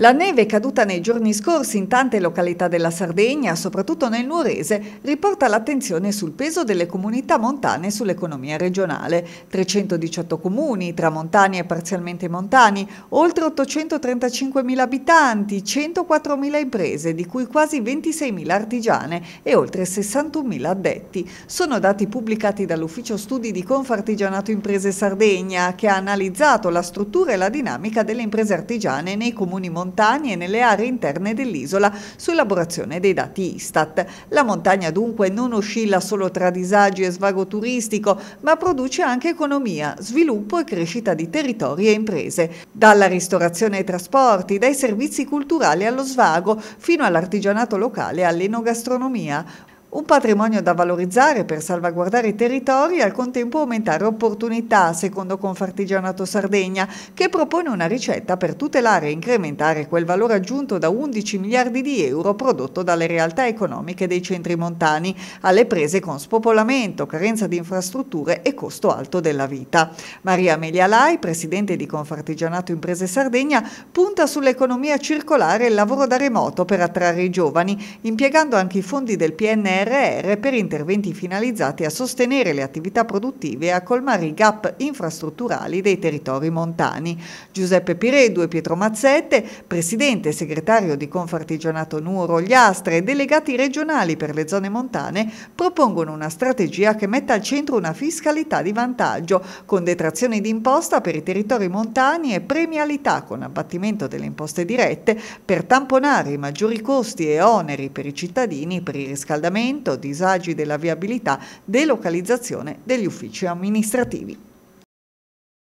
La neve caduta nei giorni scorsi in tante località della Sardegna, soprattutto nel Nuorese, riporta l'attenzione sul peso delle comunità montane sull'economia regionale. 318 comuni, tra montani e parzialmente montani, oltre 835.000 abitanti, 104.000 imprese, di cui quasi 26.000 artigiane e oltre 61.000 addetti. Sono dati pubblicati dall'Ufficio Studi di Confartigianato Imprese Sardegna, che ha analizzato la struttura e la dinamica delle imprese artigiane nei comuni montani montani e nelle aree interne dell'isola su elaborazione dei dati Istat. La montagna dunque non oscilla solo tra disagi e svago turistico, ma produce anche economia, sviluppo e crescita di territori e imprese. Dalla ristorazione ai trasporti, dai servizi culturali allo svago, fino all'artigianato locale e all'enogastronomia. Un patrimonio da valorizzare per salvaguardare i territori e al contempo aumentare opportunità, secondo Confartigianato Sardegna, che propone una ricetta per tutelare e incrementare quel valore aggiunto da 11 miliardi di euro prodotto dalle realtà economiche dei centri montani, alle prese con spopolamento, carenza di infrastrutture e costo alto della vita. Maria Amelia Lai, presidente di Confartigianato Imprese Sardegna, punta sull'economia circolare e il lavoro da remoto per attrarre i giovani, impiegando anche i fondi del PNR PNRR per interventi finalizzati a sostenere le attività produttive e a colmare i gap infrastrutturali dei territori montani. Giuseppe Piredu e Pietro Mazzette, presidente e segretario di Confartigianato Nuoro Gliastre e delegati regionali per le zone montane, propongono una strategia che metta al centro una fiscalità di vantaggio con detrazioni d'imposta per i territori montani e premialità con abbattimento delle imposte dirette per tamponare i maggiori costi e oneri per i cittadini per il riscaldamento inquinamento, disagi della viabilità, delocalizzazione degli uffici amministrativi.